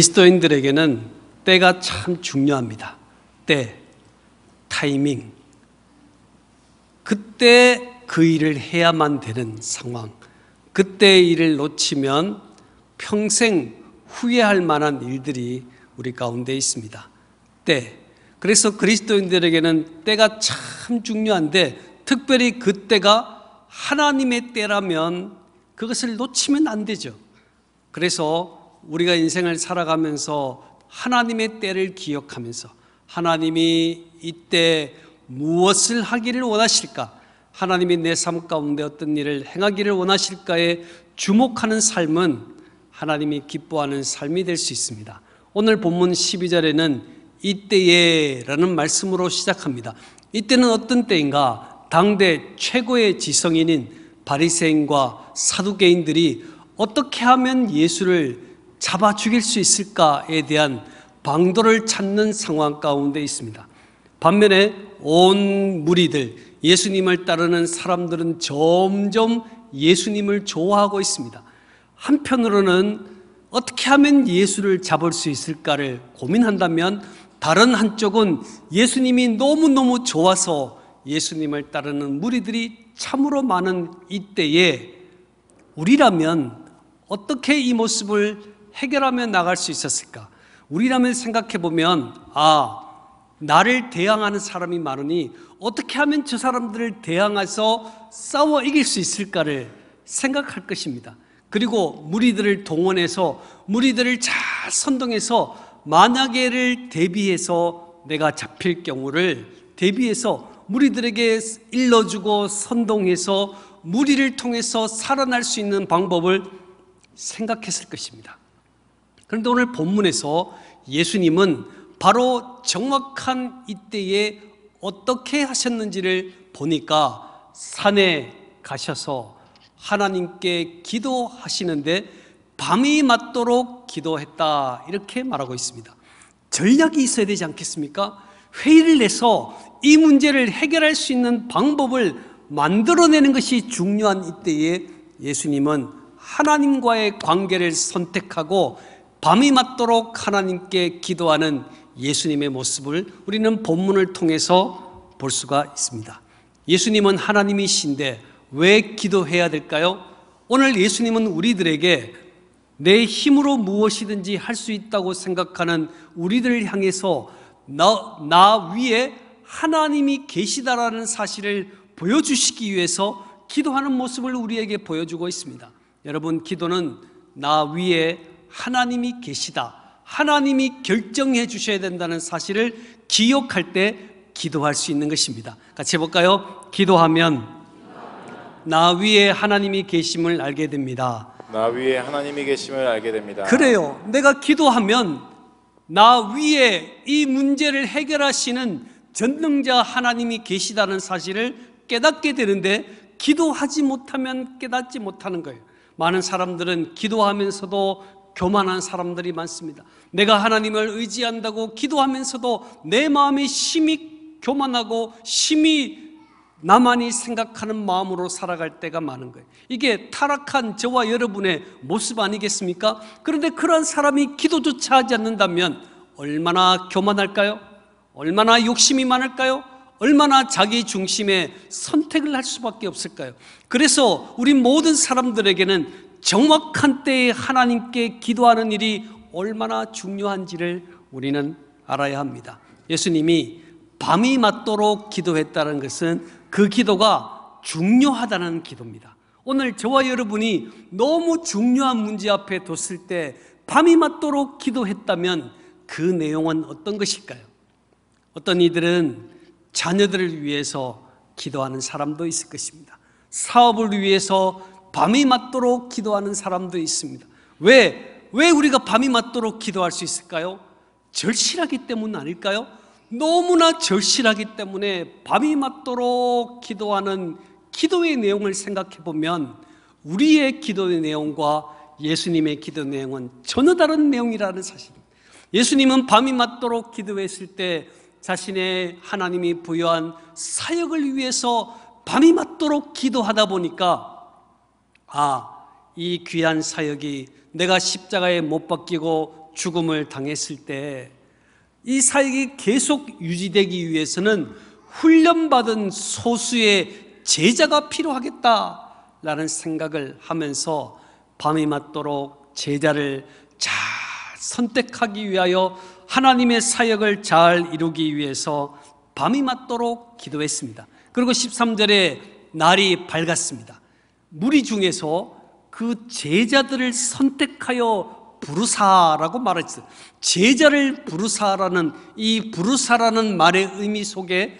그리스도인들에게는 때가 참 중요합니다. 때, 타이밍. 그때 그 일을 해야만 되는 상황. 그때 일을 놓치면 평생 후회할 만한 일들이 우리 가운데 있습니다. 때. 그래서 그리스도인들에게는 때가 참 중요한데 특별히 그 때가 하나님의 때라면 그것을 놓치면 안 되죠. 그래서 우리가 인생을 살아가면서 하나님의 때를 기억하면서 하나님이 이때 무엇을 하기를 원하실까? 하나님이 내 삶 가운데 어떤 일을 행하기를 원하실까에 주목하는 삶은 하나님이 기뻐하는 삶이 될 수 있습니다. 오늘 본문 12절에는 이때에 라는 말씀으로 시작합니다. 이때는 어떤 때인가? 당대 최고의 지성인인 바리새인과 사두개인들이 어떻게 하면 예수를 잡아 죽일 수 있을까에 대한 방도를 찾는 상황 가운데 있습니다. 반면에 온 무리들, 예수님을 따르는 사람들은 점점 예수님을 좋아하고 있습니다. 한편으로는 어떻게 하면 예수를 잡을 수 있을까를 고민한다면 다른 한쪽은 예수님이 너무너무 좋아서 예수님을 따르는 무리들이 참으로 많은 이때에 우리라면 어떻게 이 모습을 해결하며 나갈 수 있었을까? 우리라면 생각해 보면 아 나를 대항하는 사람이 많으니 어떻게 하면 저 사람들을 대항해서 싸워 이길 수 있을까를 생각할 것입니다. 그리고 무리들을 동원해서 무리들을 잘 선동해서 만약에를 대비해서 내가 잡힐 경우를 대비해서 무리들에게 일러주고 선동해서 무리를 통해서 살아날 수 있는 방법을 생각했을 것입니다. 그런데 오늘 본문에서 예수님은 바로 정확한 이때에 어떻게 하셨는지를 보니까 산에 가셔서 하나님께 기도하시는데 밤이 맞도록 기도했다. 이렇게 말하고 있습니다. 전략이 있어야 되지 않겠습니까? 회의를 내서 이 문제를 해결할 수 있는 방법을 만들어내는 것이 중요한 이때에 예수님은 하나님과의 관계를 선택하고 밤이 맞도록 하나님께 기도하는 예수님의 모습을 우리는 본문을 통해서 볼 수가 있습니다. 예수님은 하나님이신데 왜 기도해야 될까요? 오늘 예수님은 우리들에게 내 힘으로 무엇이든지 할 수 있다고 생각하는 우리들을 향해서 나, 나 위에 하나님이 계시다라는 사실을 보여주시기 위해서 기도하는 모습을 우리에게 보여주고 있습니다. 여러분, 기도는 나 위에 하나님이 계시다. 하나님이 결정해 주셔야 된다는 사실을 기억할 때 기도할 수 있는 것입니다. 같이 해볼까요? 기도하면 나 위에 하나님이 계심을 알게 됩니다. 나 위에 하나님이 계심을 알게 됩니다. 그래요. 내가 기도하면 나 위에 이 문제를 해결하시는 전능자 하나님이 계시다는 사실을 깨닫게 되는데 기도하지 못하면 깨닫지 못하는 거예요. 많은 사람들은 기도하면서도 교만한 사람들이 많습니다. 내가 하나님을 의지한다고 기도하면서도 내 마음이 심히 교만하고 심히 나만이 생각하는 마음으로 살아갈 때가 많은 거예요. 이게 타락한 저와 여러분의 모습 아니겠습니까? 그런데 그러 사람이 기도조차 하지 않는다면 얼마나 교만할까요? 얼마나 욕심이 많을까요? 얼마나 자기 중심의 선택을 할 수밖에 없을까요? 그래서 우리 모든 사람들에게는 정확한 때에 하나님께 기도하는 일이 얼마나 중요한지를 우리는 알아야 합니다. 예수님이 밤이 맞도록 기도했다는 것은 그 기도가 중요하다는 기도입니다. 오늘 저와 여러분이 너무 중요한 문제 앞에 뒀을 때 밤이 맞도록 기도했다면 그 내용은 어떤 것일까요? 어떤 이들은 자녀들을 위해서 기도하는 사람도 있을 것입니다. 사업을 위해서 밤이 맞도록 기도하는 사람도 있습니다. 왜? 왜 우리가 밤이 맞도록 기도할 수 있을까요? 절실하기 때문 아닐까요? 너무나 절실하기 때문에 밤이 맞도록 기도하는 기도의 내용을 생각해 보면 우리의 기도의 내용과 예수님의 기도 내용은 전혀 다른 내용이라는 사실입니다. 예수님은 밤이 맞도록 기도했을 때 자신의 하나님이 부여한 사역을 위해서 밤이 맞도록 기도하다 보니까 아, 이 귀한 사역이 내가 십자가에 못 박히고 죽음을 당했을 때 이 사역이 계속 유지되기 위해서는 훈련받은 소수의 제자가 필요하겠다라는 생각을 하면서 밤이 맞도록 제자를 잘 선택하기 위하여 하나님의 사역을 잘 이루기 위해서 밤이 맞도록 기도했습니다. 그리고 13절에 날이 밝았습니다. 무리 중에서 그 제자들을 선택하여 부르사라고 말했어요. 제자를 부르사라는 이 부르사라는 말의 의미 속에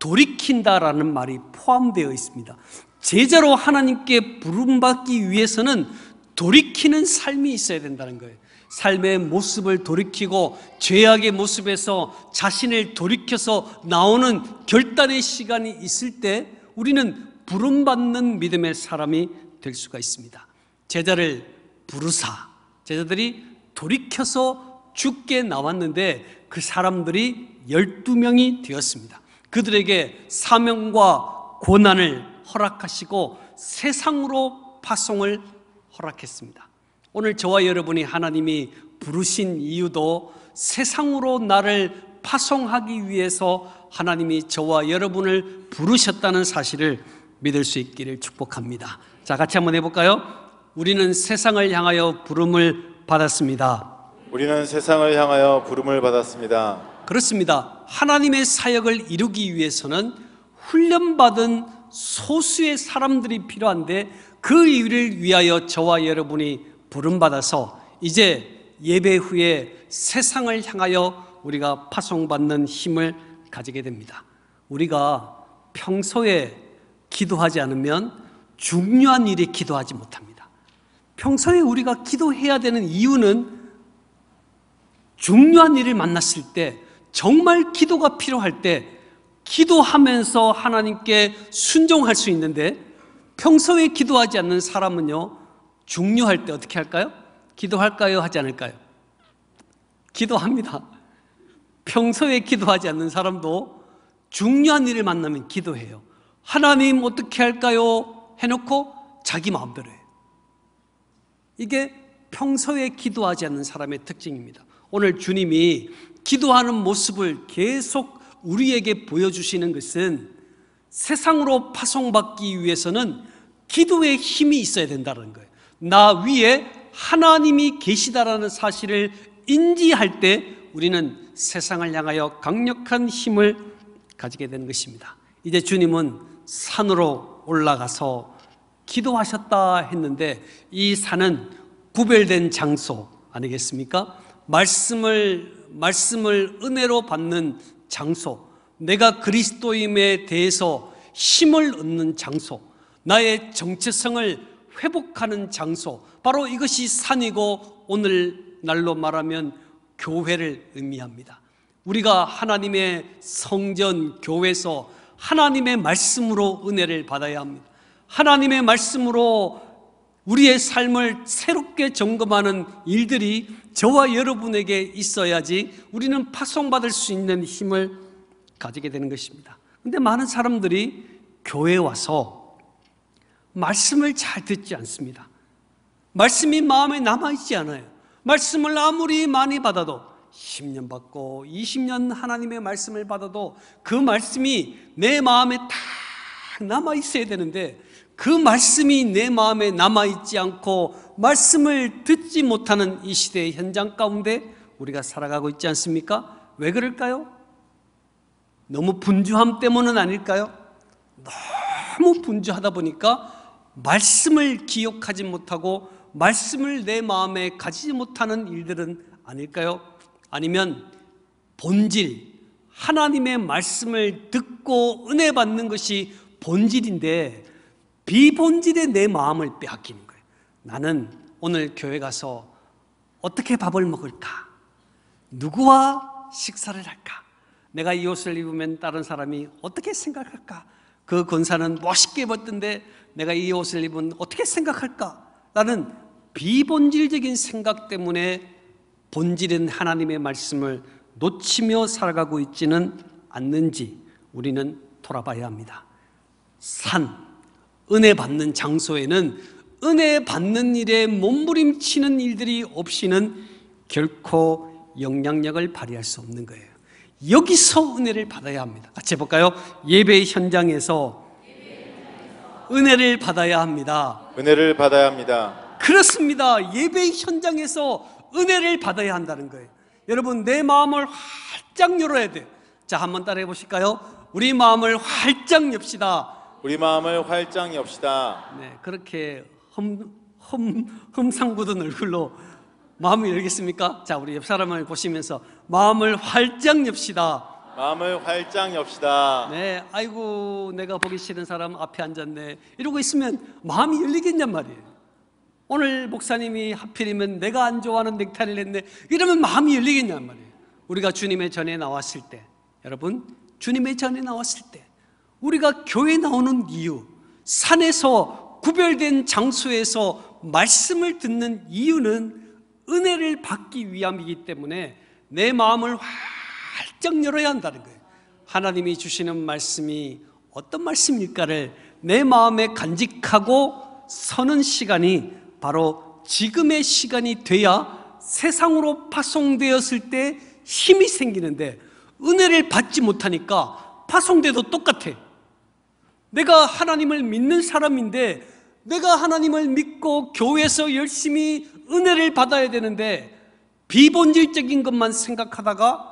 돌이킨다라는 말이 포함되어 있습니다. 제자로 하나님께 부름받기 위해서는 돌이키는 삶이 있어야 된다는 거예요. 삶의 모습을 돌이키고 죄악의 모습에서 자신을 돌이켜서 나오는 결단의 시간이 있을 때 우리는 부름받는 믿음의 사람이 될 수가 있습니다. 제자를 부르사, 제자들이 돌이켜서 죽게 나왔는데 그 사람들이 12명이 되었습니다. 그들에게 사명과 고난을 허락하시고 세상으로 파송을 허락했습니다. 오늘 저와 여러분이 하나님이 부르신 이유도 세상으로 나를 파송하기 위해서 하나님이 저와 여러분을 부르셨다는 사실을 믿을 수 있기를 축복합니다. 자, 같이 한번 해볼까요? 우리는 세상을 향하여 부름을 받았습니다. 우리는 세상을 향하여 부름을 받았습니다. 그렇습니다. 하나님의 사역을 이루기 위해서는 훈련받은 소수의 사람들이 필요한데 그 이유를 위하여 저와 여러분이 부름받아서 이제 예배 후에 세상을 향하여 우리가 파송받는 힘을 가지게 됩니다. 우리가 평소에 기도하지 않으면 중요한 일에 기도하지 못합니다. 평소에 우리가 기도해야 되는 이유는 중요한 일을 만났을 때 정말 기도가 필요할 때 기도하면서 하나님께 순종할 수 있는데 평소에 기도하지 않는 사람은요 중요할 때 어떻게 할까요? 기도할까요? 하지 않을까요? 기도합니다. 평소에 기도하지 않는 사람도 중요한 일을 만나면 기도해요. 하나님 어떻게 할까요? 해놓고 자기 마음대로 해요. 이게 평소에 기도하지 않는 사람의 특징입니다. 오늘 주님이 기도하는 모습을 계속 우리에게 보여주시는 것은 세상으로 파송받기 위해서는 기도의 힘이 있어야 된다는 거예요. 나 위에 하나님이 계시다라는 사실을 인지할 때 우리는 세상을 향하여 강력한 힘을 가지게 되는 것입니다. 이제 주님은 산으로 올라가서 기도하셨다 했는데 이 산은 구별된 장소 아니겠습니까? 말씀을 말씀을 은혜로 받는 장소, 내가 그리스도임에 대해서 힘을 얻는 장소, 나의 정체성을 회복하는 장소, 바로 이것이 산이고 오늘 날로 말하면 교회를 의미합니다. 우리가 하나님의 성전 교회에서 하나님의 말씀으로 은혜를 받아야 합니다. 하나님의 말씀으로 우리의 삶을 새롭게 점검하는 일들이 저와 여러분에게 있어야지 우리는 파송받을 수 있는 힘을 가지게 되는 것입니다. 근데 많은 사람들이 교회 와서 말씀을 잘 듣지 않습니다. 말씀이 마음에 남아있지 않아요. 말씀을 아무리 많이 받아도 10년 받고 20년 하나님의 말씀을 받아도 그 말씀이 내 마음에 딱 남아 있어야 되는데 그 말씀이 내 마음에 남아 있지 않고 말씀을 듣지 못하는 이 시대의 현장 가운데 우리가 살아가고 있지 않습니까? 왜 그럴까요? 너무 분주함 때문은 아닐까요? 너무 분주하다 보니까 말씀을 기억하지 못하고 말씀을 내 마음에 가지지 못하는 일들은 아닐까요? 아니면 본질, 하나님의 말씀을 듣고 은혜 받는 것이 본질인데 비본질의내 마음을 빼앗기는 거예요. 나는 오늘 교회 가서 어떻게 밥을 먹을까? 누구와 식사를 할까? 내가 이 옷을 입으면 다른 사람이 어떻게 생각할까? 그 권사는 멋있게 입었던데 내가 이 옷을 입으면 어떻게 생각할까? 라는 비본질적인 생각 때문에 본질인 하나님의 말씀을 놓치며 살아가고 있지는 않는지 우리는 돌아봐야 합니다. 산, 은혜 받는 장소에는 은혜 받는 일에 몸부림치는 일들이 없이는 결코 영향력을 발휘할 수 없는 거예요. 여기서 은혜를 받아야 합니다. 같이 볼까요 예배 현장에서 은혜를 받아야 합니다. 은혜를 받아야 합니다. 그렇습니다. 예배 현장에서 은혜를 받아야 한다는 거예요. 여러분, 내 마음을 활짝 열어야 돼. 자, 한번 따라해 보실까요? 우리 마음을 활짝 엽시다. 우리 마음을 활짝 엽시다. 네, 그렇게 험, 험, 험상궂은 얼굴로 마음을 열겠습니까? 자, 우리 옆 사람을 보시면서 마음을 활짝 엽시다. 마음을 활짝 엽시다. 네, 아이고 내가 보기 싫은 사람 앞에 앉았네. 이러고 있으면 마음이 열리겠냔 말이에요. 오늘 목사님이 하필이면 내가 안 좋아하는 넥타이를 했네 이러면 마음이 열리겠냔 말이에요 우리가 주님의 전에 나왔을 때 여러분 주님의 전에 나왔을 때 우리가 교회 나오는 이유 산에서 구별된 장소에서 말씀을 듣는 이유는 은혜를 받기 위함이기 때문에 내 마음을 활짝 열어야 한다는 거예요 하나님이 주시는 말씀이 어떤 말씀일까를 내 마음에 간직하고 서는 시간이 바로 지금의 시간이 돼야 세상으로 파송되었을 때 힘이 생기는데 은혜를 받지 못하니까 파송돼도 똑같아. 내가 하나님을 믿는 사람인데 내가 하나님을 믿고 교회에서 열심히 은혜를 받아야 되는데 비본질적인 것만 생각하다가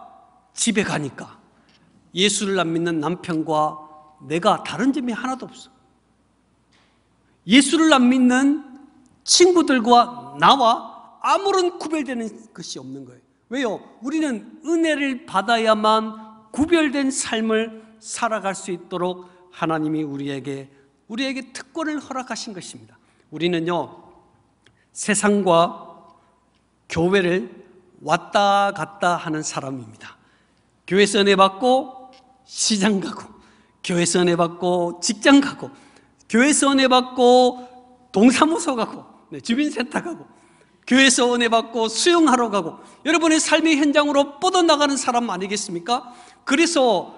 집에 가니까 예수를 안 믿는 남편과 내가 다른 점이 하나도 없어. 예수를 안 믿는 친구들과 나와 아무런 구별되는 것이 없는 거예요. 왜요? 우리는 은혜를 받아야만 구별된 삶을 살아갈 수 있도록 하나님이 우리에게 우리에게 특권을 허락하신 것입니다. 우리는요. 세상과 교회를 왔다 갔다 하는 사람입니다. 교회에서 은혜 받고 시장 가고 교회에서 은혜 받고 직장 가고 교회에서 은혜 받고 동사무소 가고 네, 주민 센터 가고 교회에서 은혜 받고 수용하러 가고 여러분의 삶의 현장으로 뻗어나가는 사람 아니겠습니까? 그래서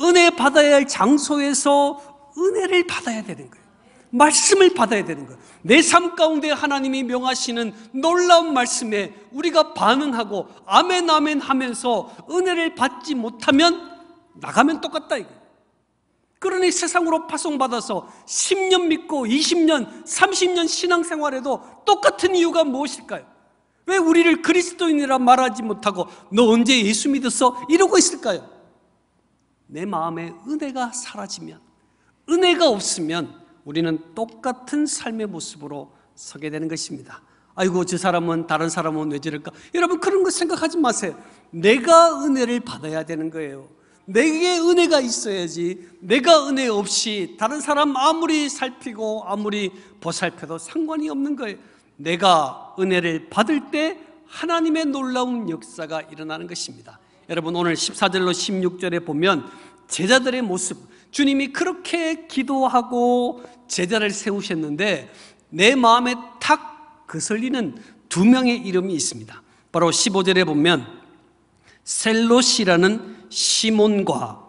은혜 받아야 할 장소에서 은혜를 받아야 되는 거예요. 말씀을 받아야 되는 거예요. 내 삶 가운데 하나님이 명하시는 놀라운 말씀에 우리가 반응하고 아멘 아멘 하면서 은혜를 받지 못하면 나가면 똑같다 이거 그러니 세상으로 파송받아서 10년 믿고 20년, 30년 신앙생활에도 똑같은 이유가 무엇일까요? 왜 우리를 그리스도인이라 말하지 못하고 너 언제 예수 믿었어? 이러고 있을까요? 내 마음에 은혜가 사라지면 은혜가 없으면 우리는 똑같은 삶의 모습으로 서게 되는 것입니다. 아이고 저 사람은 다른 사람은 왜 저럴까? 여러분 그런 거 생각하지 마세요. 내가 은혜를 받아야 되는 거예요. 내게 은혜가 있어야지 내가 은혜 없이 다른 사람 아무리 살피고 아무리 보살펴도 상관이 없는 거예요. 내가 은혜를 받을 때 하나님의 놀라운 역사가 일어나는 것입니다. 여러분 오늘 14절로 16절에 보면 제자들의 모습 주님이 그렇게 기도하고 제자를 세우셨는데 내 마음에 탁 거슬리는 두 명의 이름이 있습니다. 바로 15절에 보면 셀롯이라는 시몬과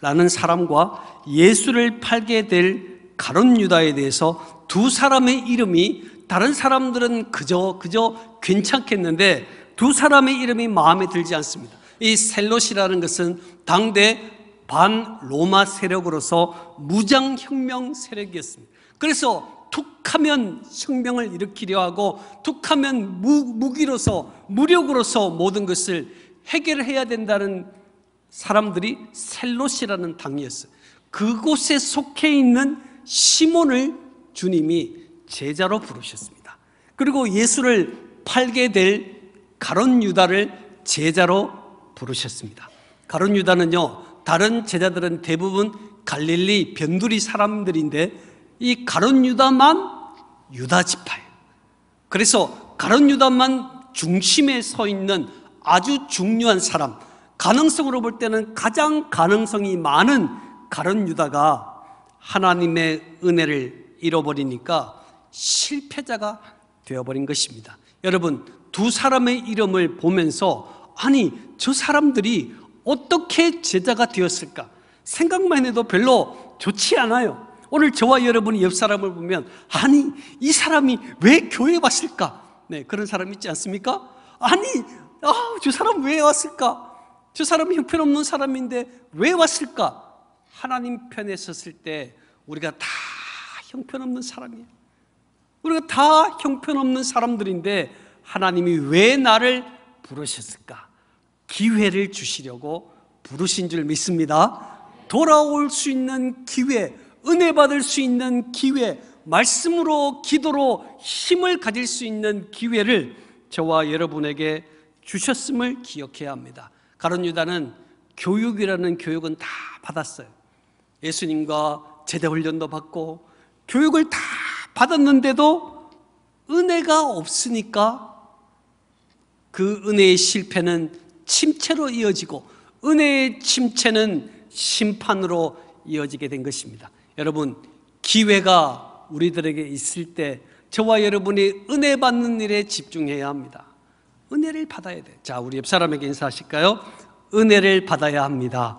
라는 사람과 예수를 팔게 될 가론 유다에 대해서 두 사람의 이름이 다른 사람들은 그저 그저 괜찮겠는데 두 사람의 이름이 마음에 들지 않습니다. 이 셀롯이라는 것은 당대 반 로마 세력으로서 무장 혁명 세력이었습니다. 그래서 툭하면 혁명을 일으키려 하고 툭하면 무, 기로서 무력으로서 모든 것을 해결해야 된다는 사람들이 셀롯이라는 당이었어요. 그곳에 속해 있는 시몬을 주님이 제자로 부르셨습니다. 그리고 예수를 팔게 될 가론 유다를 제자로 부르셨습니다. 가론 유다는요, 다른 제자들은 대부분 갈릴리 변두리 사람들인데 이 가론 유다만 유다 지파예요. 그래서 가론 유다만 중심에 서 있는 아주 중요한 사람, 가능성으로 볼 때는 가장 가능성이 많은 가른 유다가 하나님의 은혜를 잃어버리니까 실패자가 되어버린 것입니다. 여러분, 두 사람의 이름을 보면서 아니, 저 사람들이 어떻게 제자가 되었을까? 생각만 해도 별로 좋지 않아요. 오늘 저와 여러분이 옆 사람을 보면 아니, 이 사람이 왜 교회에 왔을까? 네, 그런 사람 있지 않습니까? 아니, 아, 저 사람 왜 왔을까? 저 사람은 형편없는 사람인데 왜 왔을까? 하나님 편에 섰을 때 우리가 다 형편없는 사람이에요. 우리가 다 형편없는 사람들인데 하나님이 왜 나를 부르셨을까? 기회를 주시려고 부르신 줄 믿습니다. 돌아올 수 있는 기회, 은혜 받을 수 있는 기회, 말씀으로 기도로 힘을 가질 수 있는 기회를 저와 여러분에게 주셨음을 기억해야 합니다. 가론 유다는 교육이라는 교육은 다 받았어요. 예수님과 제대 훈련도 받고 교육을 다 받았는데도 은혜가 없으니까 그 은혜의 실패는 침체로 이어지고 은혜의 침체는 심판으로 이어지게 된 것입니다. 여러분, 기회가 우리들에게 있을 때 저와 여러분이 은혜 받는 일에 집중해야 합니다. 은혜를 받아야 돼. 자, 우리 옆 사람에게 인사하실까요? 은혜를 받아야 합니다.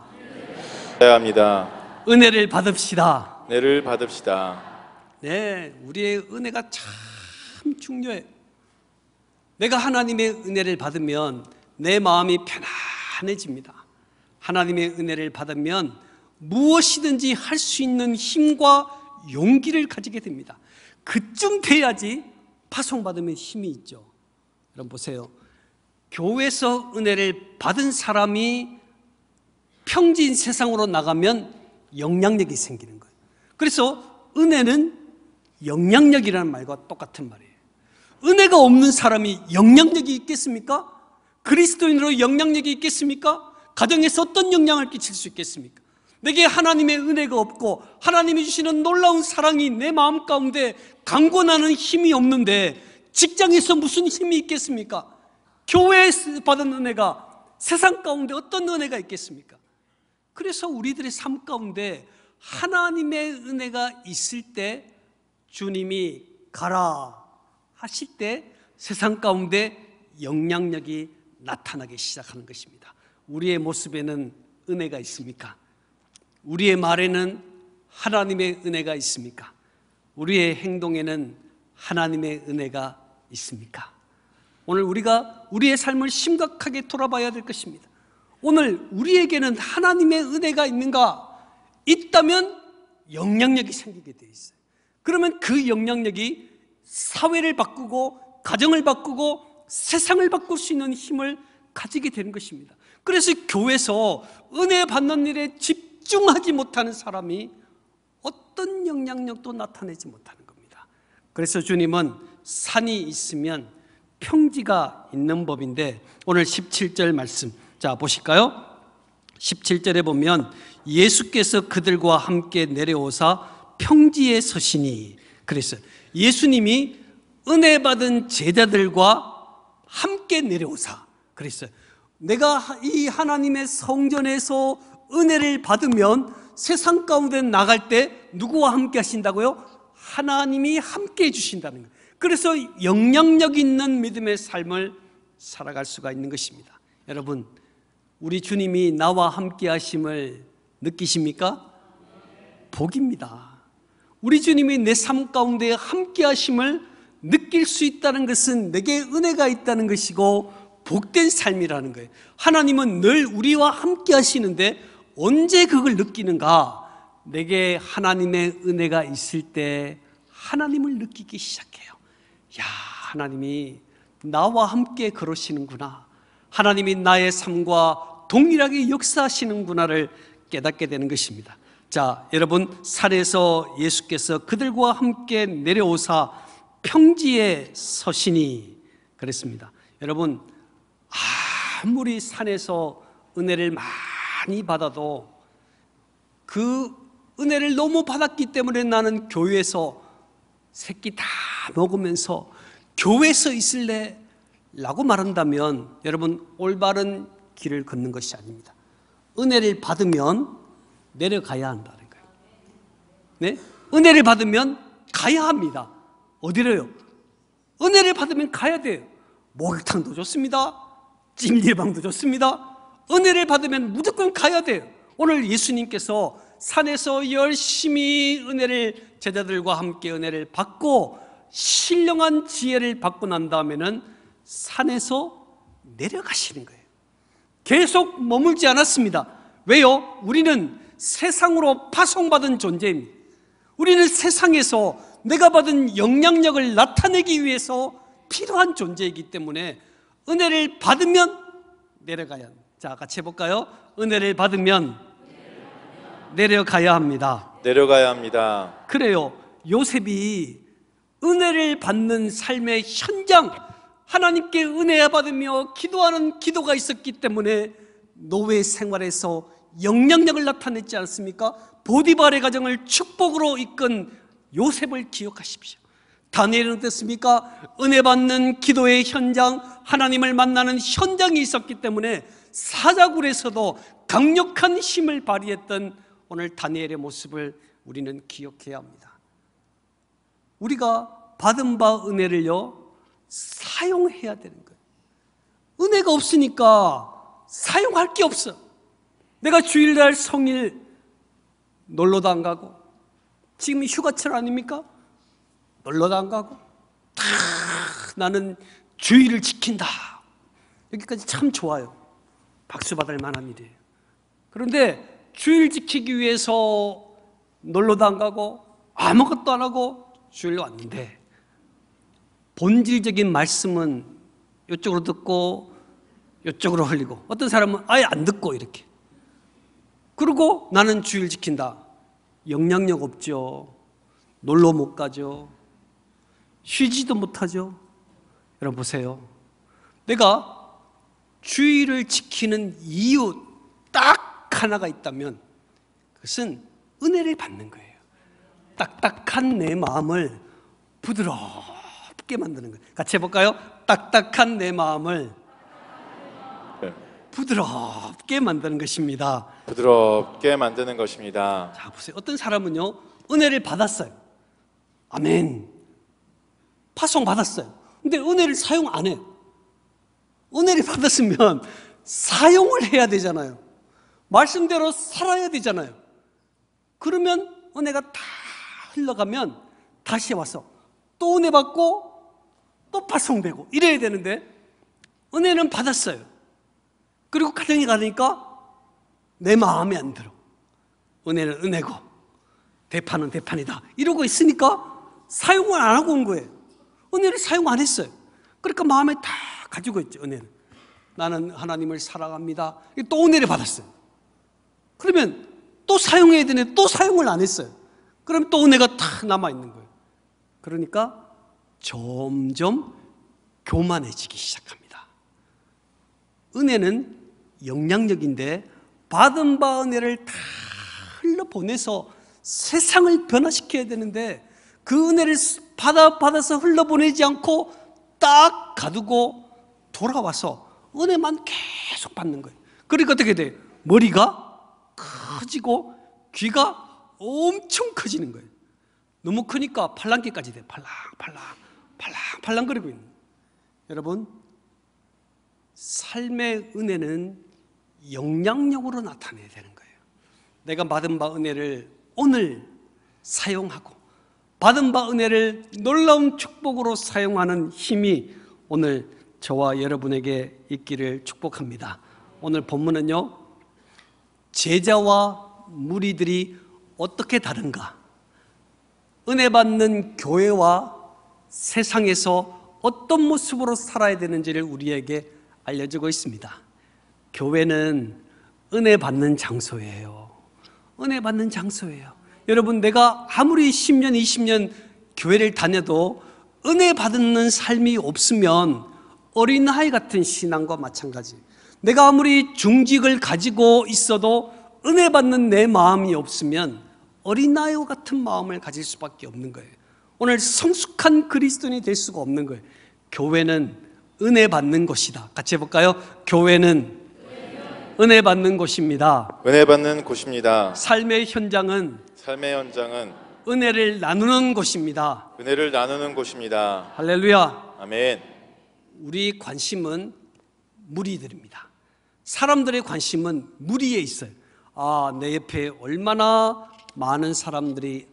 받아야 합니다. 은혜를 받읍시다. 은혜를 받읍시다. 네, 우리의 은혜가 참 중요해. 내가 하나님의 은혜를 받으면 내 마음이 편안해집니다. 하나님의 은혜를 받으면 무엇이든지 할 수 있는 힘과 용기를 가지게 됩니다. 그쯤 돼야지 파송받으면 힘이 있죠. 여러분 보세요. 교회에서 은혜를 받은 사람이 평지인 세상으로 나가면 영향력이 생기는 거예요. 그래서 은혜는 영향력이라는 말과 똑같은 말이에요. 은혜가 없는 사람이 영향력이 있겠습니까? 그리스도인으로 영향력이 있겠습니까? 가정에서 어떤 영향을 끼칠 수 있겠습니까? 내게 하나님의 은혜가 없고 하나님이 주시는 놀라운 사랑이 내 마음 가운데 강건하는 힘이 없는데 직장에서 무슨 힘이 있겠습니까? 교회에서 받은 은혜가 세상 가운데 어떤 은혜가 있겠습니까? 그래서 우리들의 삶 가운데 하나님의 은혜가 있을 때 주님이 가라 하실 때 세상 가운데 영향력이 나타나기 시작하는 것입니다. 우리의 모습에는 은혜가 있습니까? 우리의 말에는 하나님의 은혜가 있습니까? 우리의 행동에는 하나님의 은혜가 있습니까? 오늘 우리가 우리의 삶을 심각하게 돌아봐야 될 것입니다. 오늘 우리에게는 하나님의 은혜가 있는가? 있다면 영향력이 생기게 돼 있어요. 그러면 그 영향력이 사회를 바꾸고 가정을 바꾸고 세상을 바꿀 수 있는 힘을 가지게 되는 것입니다. 그래서 교회에서 은혜 받는 일에 집중하지 못하는 사람이 어떤 영향력도 나타내지 못하는 겁니다. 그래서 주님은 산이 있으면 평지가 있는 법인데 오늘 17절 말씀 자 보실까요? 17절에 보면 예수께서 그들과 함께 내려오사 평지에 서시니 그랬어요. 예수님이 은혜 받은 제자들과 함께 내려오사 그랬어요. 내가 이 하나님의 성전에서 은혜를 받으면 세상 가운데 나갈 때 누구와 함께 하신다고요? 하나님이 함께 해주신다는 것. 그래서 영향력 있는 믿음의 삶을 살아갈 수가 있는 것입니다. 여러분, 우리 주님이 나와 함께 하심을 느끼십니까? 복입니다. 우리 주님이 내 삶 가운데 함께 하심을 느낄 수 있다는 것은 내게 은혜가 있다는 것이고 복된 삶이라는 거예요. 하나님은 늘 우리와 함께 하시는데 언제 그걸 느끼는가? 내게 하나님의 은혜가 있을 때 하나님을 느끼기 시작해요. 야, 하나님이 나와 함께 그러시는구나. 하나님이 나의 삶과 동일하게 역사하시는구나를 깨닫게 되는 것입니다. 자, 여러분, 산에서 예수께서 그들과 함께 내려오사 평지에 서시니 그랬습니다. 여러분, 아무리 산에서 은혜를 많이 받아도 그 은혜를 너무 받았기 때문에 나는 교회에서 새끼 다 먹으면서 교회에서 있을래? 라고 말한다면 여러분 올바른 길을 걷는 것이 아닙니다. 은혜를 받으면 내려가야 한다는 거예요. 네? 은혜를 받으면 가야 합니다. 어디로요? 은혜를 받으면 가야 돼요. 목욕탕도 좋습니다. 찜질방도 좋습니다. 은혜를 받으면 무조건 가야 돼요. 오늘 예수님께서 산에서 열심히 은혜를 제자들과 함께 은혜를 받고 신령한 지혜를 받고 난 다음에는 산에서 내려가시는 거예요. 계속 머물지 않았습니다. 왜요? 우리는 세상으로 파송받은 존재입니다. 우리는 세상에서 내가 받은 영향력을 나타내기 위해서 필요한 존재이기 때문에 은혜를 받으면 내려가야 합니다. 자, 같이 해볼까요? 은혜를 받으면 내려가야 합니다. 내려가야 합니다. 그래요. 요셉이 은혜를 받는 삶의 현장, 하나님께 은혜 받으며 기도하는 기도가 있었기 때문에 노예 생활에서 영향력을 나타냈지 않습니까? 보디발의 가정을 축복으로 이끈 요셉을 기억하십시오. 다니엘은 어땠습니까? 은혜 받는 기도의 현장, 하나님을 만나는 현장이 있었기 때문에 사자굴에서도 강력한 힘을 발휘했던 오늘 다니엘의 모습을 우리는 기억해야 합니다. 우리가 받은 바 은혜를요, 사용해야 되는 거예요. 은혜가 없으니까 사용할 게 없어. 내가 주일날 성일 놀러도 안 가고, 지금 휴가철 아닙니까? 놀러도 안 가고, 다 나는 주의를 지킨다. 여기까지 참 좋아요. 박수 받을 만한 일이에요. 그런데 주일 지키기 위해서 놀러도 안 가고 아무것도 안 하고 주일 왔는데 본질적인 말씀은 이쪽으로 듣고 이쪽으로 흘리고 어떤 사람은 아예 안 듣고 이렇게 그리고 나는 주일 지킨다 영향력 없죠 놀러 못 가죠 쉬지도 못하죠 여러분 보세요 내가 주일을 지키는 이유 딱딱 하나가 있다면 그것은 은혜를 받는 거예요. 딱딱한 내 마음을 부드럽게 만드는 거예요. 같이 해볼까요? 딱딱한 내 마음을 네. 부드럽게 만드는 것입니다. 부드럽게 만드는 것입니다. 자, 보세요. 어떤 사람은요, 은혜를 받았어요. 아멘. 파송 받았어요. 근데 은혜를 사용 안해 은혜를 받았으면 사용을 해야 되잖아요. 말씀대로 살아야 되잖아요. 그러면 은혜가 다 흘러가면 다시 와서 또 은혜 받고 또 파송되고 이래야 되는데 은혜는 받았어요. 그리고 가정에 가니까 내 마음에 안 들어. 은혜는 은혜고 대파는 대판이다. 이러고 있으니까 사용을 안 하고 온 거예요. 은혜를 사용 안 했어요. 그러니까 마음에 다 가지고 있죠, 은혜는. 나는 하나님을 사랑합니다. 또 은혜를 받았어요. 그러면 또 사용해야 되는데 또 사용을 안 했어요. 그럼 또 은혜가 다 남아있는 거예요. 그러니까 점점 교만해지기 시작합니다. 은혜는 영향력인데 받은 바 은혜를 다 흘러보내서 세상을 변화시켜야 되는데 그 은혜를 받아 받아서 흘러보내지 않고 딱 가두고 돌아와서 은혜만 계속 받는 거예요. 그러니까 어떻게 돼요? 머리가 커지고 귀가 엄청 커지는 거예요. 너무 크니까 팔랑귀까지 돼. 팔랑, 팔랑, 팔랑, 팔랑거리고 있는 여러분, 삶의 은혜는 영향력으로 나타내야 되는 거예요. 내가 받은 바 은혜를 오늘 사용하고 받은 바 은혜를 놀라운 축복으로 사용하는 힘이 오늘 저와 여러분에게 있기를 축복합니다. 오늘 본문은요. 제자와 무리들이 어떻게 다른가? 은혜 받는 교회와 세상에서 어떤 모습으로 살아야 되는지를 우리에게 알려주고 있습니다. 교회는 은혜 받는 장소예요. 은혜 받는 장소예요. 여러분, 내가 아무리 10년, 20년 교회를 다녀도 은혜 받는 삶이 없으면 어린아이 같은 신앙과 마찬가지예요. 내가 아무리 중직을 가지고 있어도 은혜 받는 내 마음이 없으면 어린아이와 같은 마음을 가질 수밖에 없는 거예요. 오늘 성숙한 그리스도인이 될 수가 없는 거예요. 교회는 은혜 받는 곳이다. 같이 해볼까요? 교회는 은혜 받는 곳입니다. 은혜 받는 곳입니다. 삶의 현장은 삶의 현장은 은혜를 나누는 곳입니다. 은혜를 나누는 곳입니다. 할렐루야. 아멘. 우리 관심은 무리들입니다. 사람들의 관심은 무리에 있어요. 아, 내 옆에 얼마나 많은 사람들이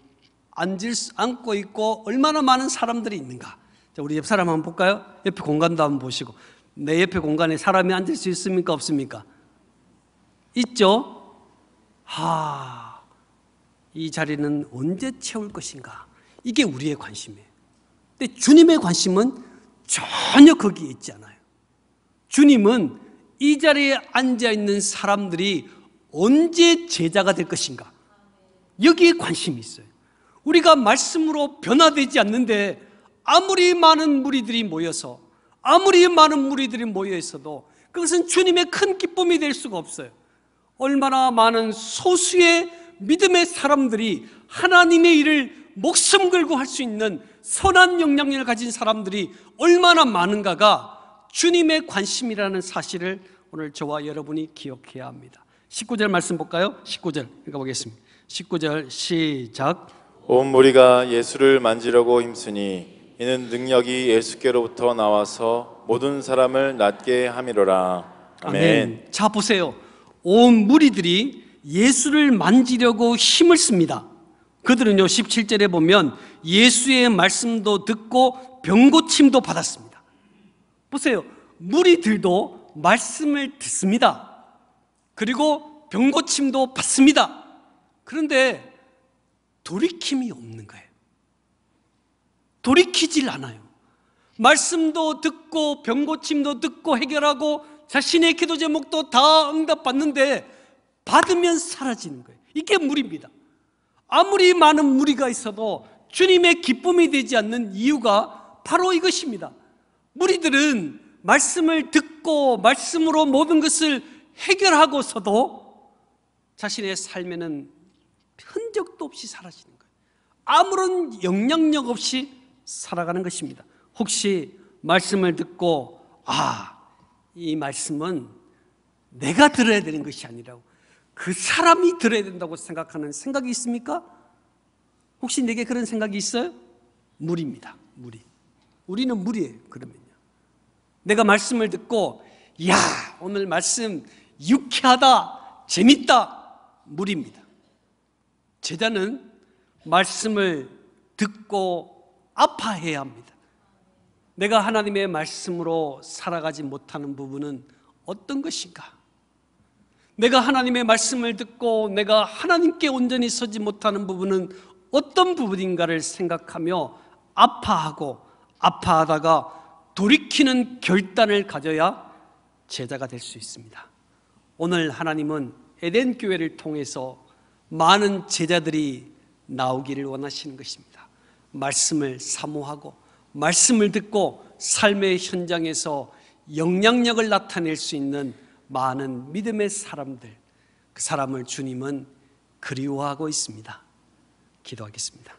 앉을, 앉고 있고 얼마나 많은 사람들이 있는가. 자, 우리 옆 사람 한번 볼까요? 옆에 공간도 한번 보시고. 내 옆에 공간에 사람이 앉을 수 있습니까? 없습니까? 있죠? 하, 이 자리는 언제 채울 것인가? 이게 우리의 관심이에요. 근데 주님의 관심은 전혀 거기에 있지 않아요. 주님은 이 자리에 앉아 있는 사람들이 언제 제자가 될 것인가? 여기에 관심이 있어요. 우리가 말씀으로 변화되지 않는데 아무리 많은 무리들이 모여서 아무리 많은 무리들이 모여 있어도 그것은 주님의 큰 기쁨이 될 수가 없어요. 얼마나 많은 소수의 믿음의 사람들이 하나님의 일을 목숨 걸고 할 수 있는 선한 영향력을 가진 사람들이 얼마나 많은가가 주님의 관심이라는 사실을 오늘 저와 여러분이 기억해야 합니다. 19절 말씀 볼까요? 19절 읽어보겠습니다. 19절 시작. 온 무리가 예수를 만지려고 힘쓰니 이는 능력이 예수께로부터 나와서 모든 사람을 낫게 함이로라. 아멘. 아멘. 자 보세요. 온 무리들이 예수를 만지려고 힘을 씁니다. 그들은요 17절에 보면 예수의 말씀도 듣고 병고침도 받았습니다. 보세요. 무리들도 말씀을 듣습니다. 그리고 병고침도 받습니다. 그런데 돌이킴이 없는 거예요. 돌이키질 않아요. 말씀도 듣고 병고침도 듣고 해결하고 자신의 기도 제목도 다 응답받는데 받으면 사라지는 거예요. 이게 무리입니다. 아무리 많은 무리가 있어도 주님의 기쁨이 되지 않는 이유가 바로 이것입니다. 무리들은 말씀을 듣고 말씀으로 모든 것을 해결하고서도 자신의 삶에는 흔적도 없이 사라지는 거예요. 아무런 영향력 없이 살아가는 것입니다. 혹시 말씀을 듣고 아, 이 말씀은 내가 들어야 되는 것이 아니라고 그 사람이 들어야 된다고 생각하는 생각이 있습니까? 혹시 내게 그런 생각이 있어요? 무입니다 무리. 우리는 무리예요. 그러면 내가 말씀을 듣고 야 오늘 말씀 유쾌하다 재밌다 무리입니다 제자는 말씀을 듣고 아파해야 합니다 내가 하나님의 말씀으로 살아가지 못하는 부분은 어떤 것인가 내가 하나님의 말씀을 듣고 내가 하나님께 온전히 서지 못하는 부분은 어떤 부분인가를 생각하며 아파하고 아파하다가 돌이키는 결단을 가져야 제자가 될 수 있습니다. 오늘 하나님은 에덴 교회를 통해서 많은 제자들이 나오기를 원하시는 것입니다. 말씀을 사모하고 말씀을 듣고 삶의 현장에서 영향력을 나타낼 수 있는 많은 믿음의 사람들 그 사람을 주님은 그리워하고 있습니다. 기도하겠습니다.